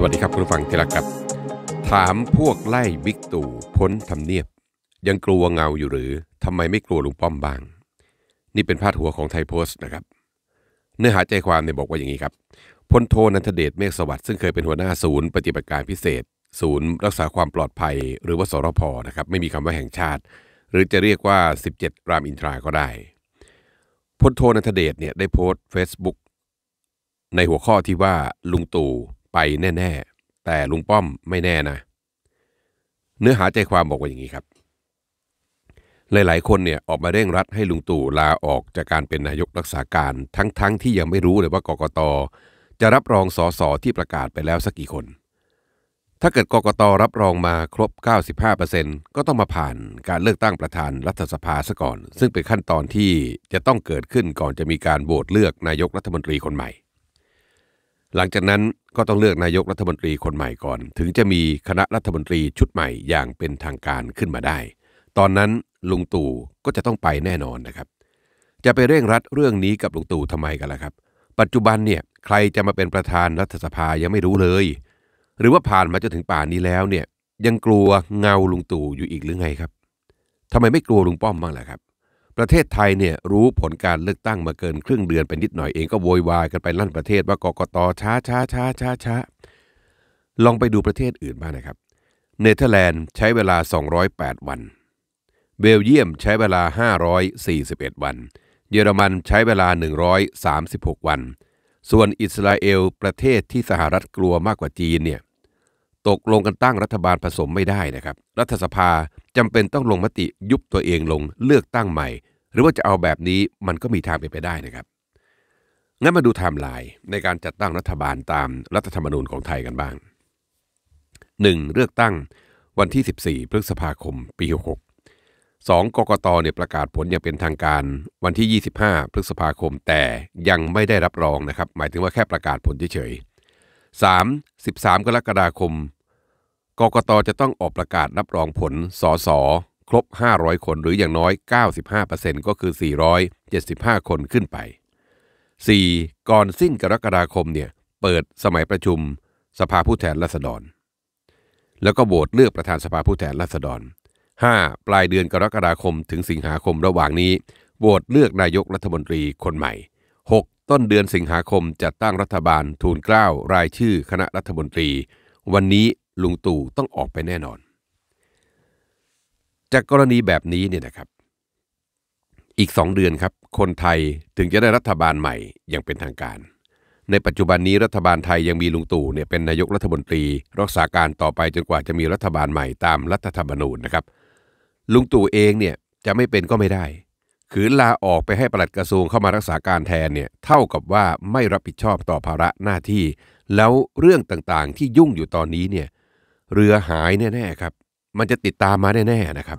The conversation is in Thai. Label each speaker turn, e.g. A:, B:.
A: สวัสดีครับคุณฟังที่รักครับ ถามพวกไล่บิ๊กตู่พ้นทำเนียบ ยังกลัวเงาอยู่หรือทำไมไม่กลัวลุงป้อมบ้าง นี่เป็นพาดหัวของไทยโพสต์นะครับ เนื้อหาใจความเนี่ยบอกว่าอย่างนี้ครับพลโทนันทเดชเมฆสวัสดิ์ซึ่งเคยเป็นหัวหน้าศูนย์ปฏิบัติการพิเศษ ศูนย์รักษาความปลอดภัย หรือว่าสรพนะครับไม่มีคำว่าแห่งชาติ หรือจะเรียกว่า 17 รามอินทราก็ได้พลโทนันทเดชเนี่ยได้โพสต์เฟซบุ๊กในหัวข้อที่ว่าลุงตู่ไปแน่ ๆ แต่ลุงป้อมไม่แน่นะ เนื้อหาใจความบอกว่าอย่างนี้ครับ หลายๆ คนเนี่ยออกมาเร่งรัดให้ลุงตู่ลาออกจากการเป็นนายกรักษาการทั้งๆทที่ยังไม่รู้เลยว่ากกตจะรับรองสอสอที่ประกาศไปแล้วสักกี่คน ถ้าเกิดกกตรับรองมาครบ 95%ก็ต้องมาผ่านการเลือกตั้งประธานรัฐสภาซะก่อน ซึ่งเป็นขั้นตอนที่จะต้องเกิดขึ้นก่อนจะมีการโหวตเลือกนายกรัฐมนตรีคนใหม่หลังจากนั้นก็ต้องเลือกนายกรัฐมนตรีคนใหม่ก่อน ถึงจะมีคณะรัฐมนตรีชุดใหม่อย่างเป็นทางการขึ้นมาได้ ตอนนั้นลุงตู่ก็จะต้องไปแน่นอนนะครับ จะไปเร่งรัดเรื่องนี้กับลุงตู่ทำไมกันล่ะครับ ปัจจุบันเนี่ยใครจะมาเป็นประธานรัฐสภายังไม่รู้เลย หรือว่าผ่านมาจนถึงป่านนี้แล้วเนี่ยยังกลัวเงาลุงตู่อยู่อีกหรือไงครับทำไมไม่กลัวลุงป้อมบ้างล่ะครับประเทศไทยเนี่ยรู้ผลการเลือกตั้งมาเกินครึ่งเดือนไปนิดหน่อยเองก็โวยวายกันไปลั่นประเทศว่ากกตช้าช้าช้าช้าช้าลองไปดูประเทศอื่นบ้างนะครับเนเธอร์แลนด์ใช้เวลา 208 วันเบลเยียมใช้เวลา 541 วันเยอรมันใช้เวลา 136 วัน ส่วนอิสราเอล ประเทศที่สหรัฐกลัวมากกว่าจีนเนี่ยตกลงกันตั้งรัฐบาลผสมไม่ได้นะครับ รัฐสภาจำเป็นต้องลงมติยุบตัวเองลงเลือกตั้งใหม่ หรือว่าจะเอาแบบนี้มันก็มีทางไปไปได้นะครับงั้นมาดูไทม์ไลน์ในการจัดตั้งรัฐบาลตามรัฐธรรมนูญของไทยกันบ้าง 1. เลือกตั้งวันที่ 14พฤษภาคม ปี66 2กกตเนี่ยประกาศผลอย่างเป็นทางการ วันที่ 25พฤษภาคม แต่ยังไม่ได้รับรองนะครับ หมายถึงว่าแค่ประกาศผลเฉย3 13 กรกฎาคม กกตจะต้องออกประกาศรับรองผลสสครบ 500 คนหรืออย่างน้อย 95%ก็คือ 475 คนขึ้นไป 4. ก่อนสิ้นกรกฎาคมเนี่ยเปิดสมัยประชุมสภาผู้แทนราษฎร แล้วก็โหวตเลือกประธานสภาผู้แทนราษฎร 5. ปลายเดือนกรกฎาคมถึงสิงหาคมระหว่างนี้โหวตเลือกนายกรัฐมนตรีคนใหม่ต้นเดือนสิงหาคมจัดตั้งรัฐบาลทูลเกล้ารายชื่อคณะรัฐมนตรี วันนี้ลุงตู่ต้องออกไปแน่นอน จากกรณีแบบนี้เนี่ยนะครับ อีกสองเดือนครับ คนไทยถึงจะได้รัฐบาลใหม่อย่างเป็นทางการ ในปัจจุบันนี้รัฐบาลไทยยังมีลุงตู่เนี่ยเป็นนายกรัฐมนตรี รักษาการต่อไปจนกว่าจะมีรัฐบาลใหม่ ตามรัฐธรรมนูญนะครับลุงตู่เองเนี่ยจะไม่เป็นก็ไม่ได้คือลาออกไปให้ปลัดกระทรวงเข้ามารักษาการแทนเนี่ยเท่ากับว่าไม่รับผิดชอบต่อภาระหน้าที่ แล้วเรื่องต่างๆที่ยุ่งอยู่ตอนนี้เนี่ยเรือหายแน่ๆครับ มันจะติดตามมาแน่ๆนะครับ